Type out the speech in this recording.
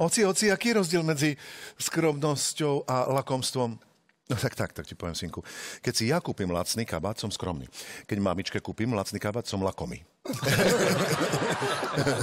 Oci, oci, aký je rozdiel medzi skromnosťou a lakomstvom? No tak, tak, tak ti poviem, synku. Keď si ja kúpim lacný kabát, som skromný. Keď mamičke kúpim lacný kabát, som lakomý.